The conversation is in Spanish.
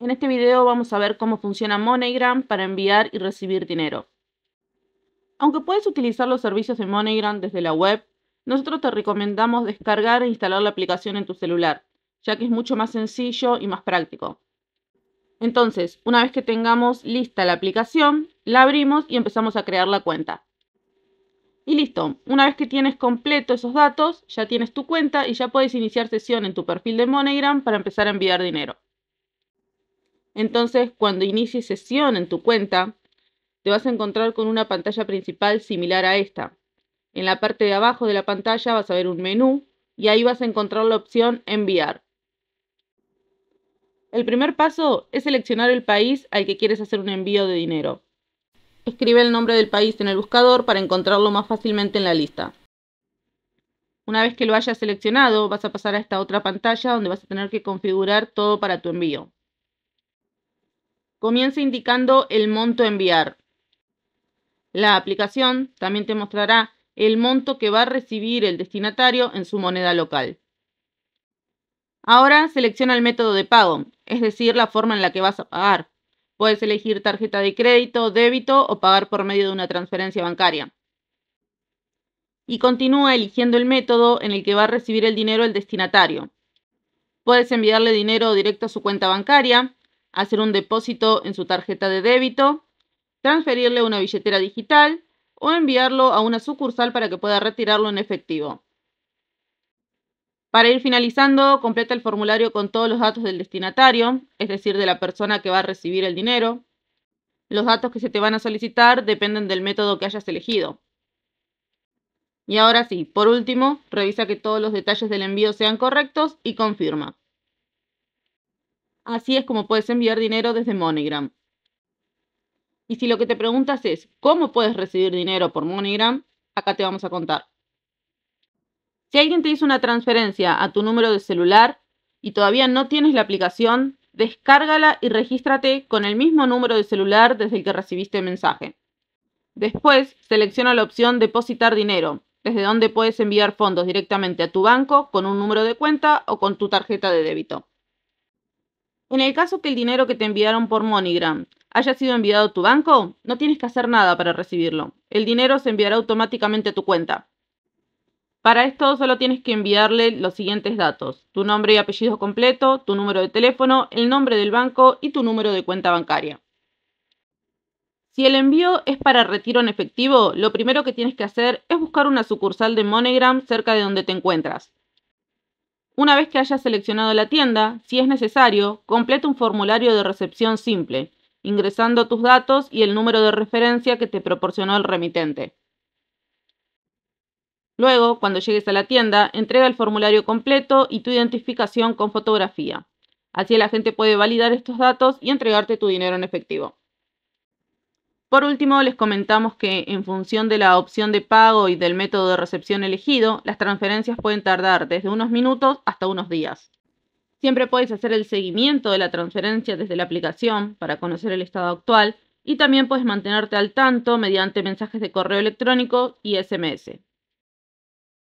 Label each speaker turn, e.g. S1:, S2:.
S1: En este video vamos a ver cómo funciona MoneyGram para enviar y recibir dinero. Aunque puedes utilizar los servicios de MoneyGram desde la web, nosotros te recomendamos descargar e instalar la aplicación en tu celular, ya que es mucho más sencillo y más práctico. Entonces, una vez que tengamos lista la aplicación, la abrimos y empezamos a crear la cuenta. Y listo, una vez que tienes completo esos datos, ya tienes tu cuenta y ya puedes iniciar sesión en tu perfil de MoneyGram para empezar a enviar dinero. Entonces, cuando inicies sesión en tu cuenta, te vas a encontrar con una pantalla principal similar a esta. En la parte de abajo de la pantalla vas a ver un menú y ahí vas a encontrar la opción enviar. El primer paso es seleccionar el país al que quieres hacer un envío de dinero. Escribe el nombre del país en el buscador para encontrarlo más fácilmente en la lista. Una vez que lo hayas seleccionado, vas a pasar a esta otra pantalla donde vas a tener que configurar todo para tu envío comienza indicando el monto a enviar. La aplicación también te mostrará el monto que va a recibir el destinatario en su moneda local. Ahora selecciona el método de pago, es decir, la forma en la que vas a pagar. Puedes elegir tarjeta de crédito, débito o pagar por medio de una transferencia bancaria. Y continúa eligiendo el método en el que va a recibir el dinero el destinatario. Puedes enviarle dinero directo a su cuenta bancaria, hacer un depósito en su tarjeta de débito, transferirle una billetera digital o enviarlo a una sucursal para que pueda retirarlo en efectivo. Para ir finalizando, completa el formulario con todos los datos del destinatario, es decir, de la persona que va a recibir el dinero. Los datos que se te van a solicitar dependen del método que hayas elegido. Y ahora sí, por último, revisa que todos los detalles del envío sean correctos y confirma. Así es como puedes enviar dinero desde MoneyGram. Y si lo que te preguntas es cómo puedes recibir dinero por MoneyGram, acá te vamos a contar. Si alguien te hizo una transferencia a tu número de celular y todavía no tienes la aplicación, descárgala y regístrate con el mismo número de celular desde el que recibiste el mensaje. Después, selecciona la opción Depositar dinero, desde donde puedes enviar fondos directamente a tu banco con un número de cuenta o con tu tarjeta de débito. En el caso que el dinero que te enviaron por MoneyGram haya sido enviado a tu banco, no tienes que hacer nada para recibirlo. El dinero se enviará automáticamente a tu cuenta. Para esto solo tienes que enviarle los siguientes datos, tu nombre y apellido completo, tu número de teléfono, el nombre del banco y tu número de cuenta bancaria. Si el envío es para retiro en efectivo, lo primero que tienes que hacer es buscar una sucursal de MoneyGram cerca de donde te encuentras. Una vez que hayas seleccionado la tienda, si es necesario, completa un formulario de recepción simple, ingresando tus datos y el número de referencia que te proporcionó el remitente. Luego, cuando llegues a la tienda, entrega el formulario completo y tu identificación con fotografía. Así la gente puede validar estos datos y entregarte tu dinero en efectivo. Por último, les comentamos que en función de la opción de pago y del método de recepción elegido, las transferencias pueden tardar desde unos minutos hasta unos días. Siempre puedes hacer el seguimiento de la transferencia desde la aplicación para conocer el estado actual y también puedes mantenerte al tanto mediante mensajes de correo electrónico y SMS.